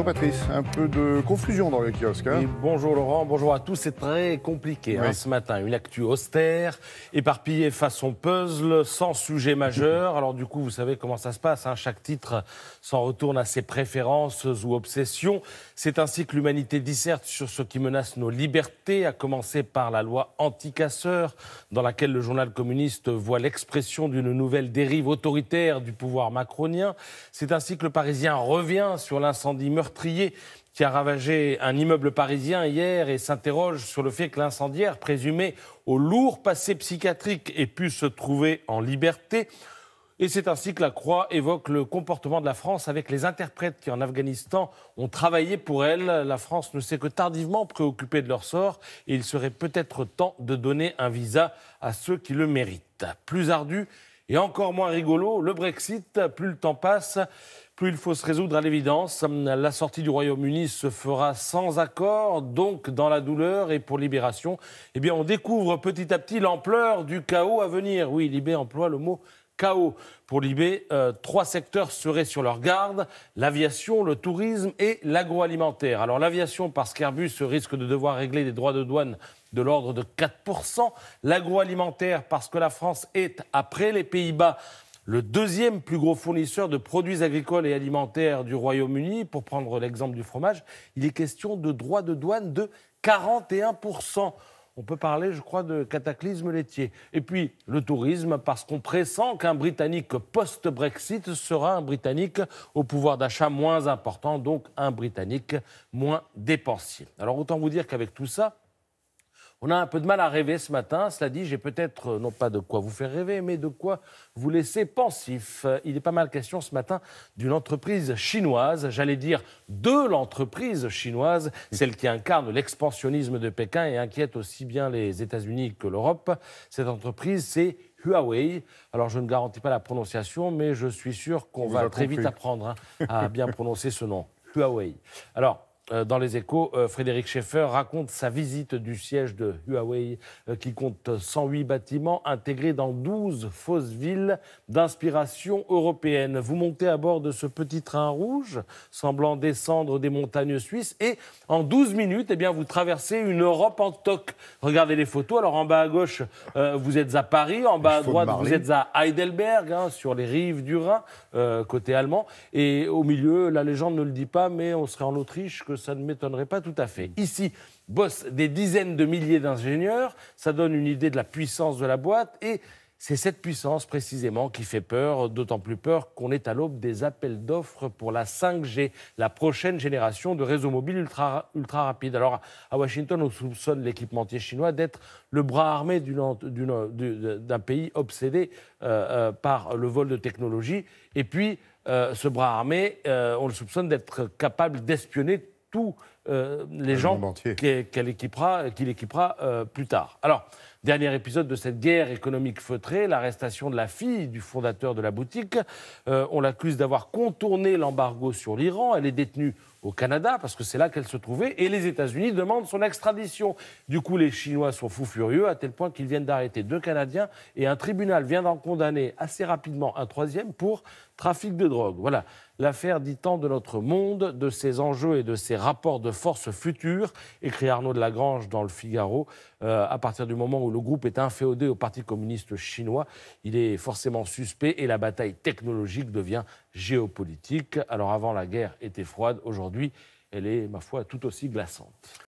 Bonjour Patrice, un peu de confusion dans le kiosque. Hein. bonjour Laurent, bonjour à tous. C'est très compliqué hein, ce matin. Une actu austère, éparpillée façon puzzle, sans sujet majeur. Alors du coup, vous savez comment ça se passe. Hein. Chaque titre s'en retourne à ses préférences ou obsessions. C'est ainsi que l'humanité disserte sur ce qui menace nos libertés, à commencer par la loi anti-casseurs, dans laquelle le journal communiste voit l'expression d'une nouvelle dérive autoritaire du pouvoir macronien. C'est ainsi que le Parisien revient sur l'incendie meurtrier qui a ravagé un immeuble parisien hier et s'interroge sur le fait que l'incendiaire, présumé au lourd passé psychiatrique, ait pu se trouver en liberté. Et c'est ainsi que la Croix évoque le comportement de la France avec les interprètes qui, en Afghanistan, ont travaillé pour elle. La France ne s'est que tardivement préoccupée de leur sort et il serait peut-être temps de donner un visa à ceux qui le méritent. Plus ardu et encore moins rigolo, le Brexit, plus le temps passe, plus il faut se résoudre à l'évidence. La sortie du Royaume-Uni se fera sans accord, donc dans la douleur et pour Libération. Eh bien, on découvre petit à petit l'ampleur du chaos à venir. Oui, Libé emploie le mot chaos. Pour Libé, euh, trois secteurs seraient sur leur garde, l'aviation, le tourisme et l'agroalimentaire. Alors l'aviation, parce qu'Airbus risque de devoir régler des droits de douane de l'ordre de 4%, l'agroalimentaire, parce que la France est, après les Pays-Bas, le deuxième plus gros fournisseur de produits agricoles et alimentaires du Royaume-Uni. Pour prendre l'exemple du fromage, il est question de droits de douane de 41%. On peut parler, je crois, de cataclysme laitier. Et puis, le tourisme, parce qu'on pressent qu'un Britannique post-Brexit sera un Britannique au pouvoir d'achat moins important, donc un Britannique moins dépensier. Alors, autant vous dire qu'avec tout ça, on a un peu de mal à rêver ce matin. Cela dit, j'ai peut-être, euh, non pas de quoi vous faire rêver, mais de quoi vous laisser pensif. Euh, il est pas mal question ce matin d'une entreprise chinoise, j'allais dire de l'entreprise chinoise, celle qui incarne l'expansionnisme de Pékin et inquiète aussi bien les États-Unis que l'Europe. Cette entreprise, c'est Huawei. Alors, je ne garantis pas la prononciation, mais je suis sûr qu'on va, très vite apprendre hein, à bien prononcer ce nom. Huawei. Alors, euh, dans les échos, euh, Frédéric Schaeffer raconte sa visite du siège de Huawei euh, qui compte 108 bâtiments intégrés dans 12 fausses villes d'inspiration européenne. Vous montez à bord de ce petit train rouge semblant descendre des montagnes suisses et en 12 minutes, eh bien, vous traversez une Europe en toc. Regardez les photos. Alors en bas à gauche, vous êtes à Paris, en bas à droite, vous êtes à Heidelberg, hein, sur les rives du Rhin, côté allemand. Et au milieu, la légende ne le dit pas, mais on serait en Autriche ça ne m'étonnerait pas tout à fait. Ici, bosse des dizaines de milliers d'ingénieurs, ça donne une idée de la puissance de la boîte et c'est cette puissance précisément qui fait peur, d'autant plus peur qu'on est à l'aube des appels d'offres pour la 5G, la prochaine génération de réseaux mobiles ultra, ultra rapides. Alors à Washington, on soupçonne l'équipementier chinois d'être le bras armé d'un pays obsédé euh, euh, par le vol de technologie. Et puis, euh, ce bras armé, on le soupçonne d'être capable d'espionner euh, les gens qu'elle équipera, qu'il équipera euh, plus tard. Alors, Dernier épisode de cette guerre économique feutrée, l'arrestation de la fille du fondateur de la boutique. Euh, on l'accuse d'avoir contourné l'embargo sur l'Iran. Elle est détenue au Canada, parce que c'est là qu'elle se trouvait, et les États-Unis demandent son extradition. Du coup, les Chinois sont fous furieux, à tel point qu'ils viennent d'arrêter deux Canadiens, et un tribunal vient d'en condamner assez rapidement un troisième pour trafic de drogue. Voilà, l'affaire dit tant de notre monde, de ses enjeux et de ses rapports de force futurs, écrit Arnaud de Lagrange dans le Figaro, euh, à partir du moment où le groupe est inféodé au Parti communiste chinois, il est forcément suspect et la bataille technologique devient géopolitique. Alors avant, la guerre était froide, aujourd'hui, elle est, ma foi, tout aussi glaçante.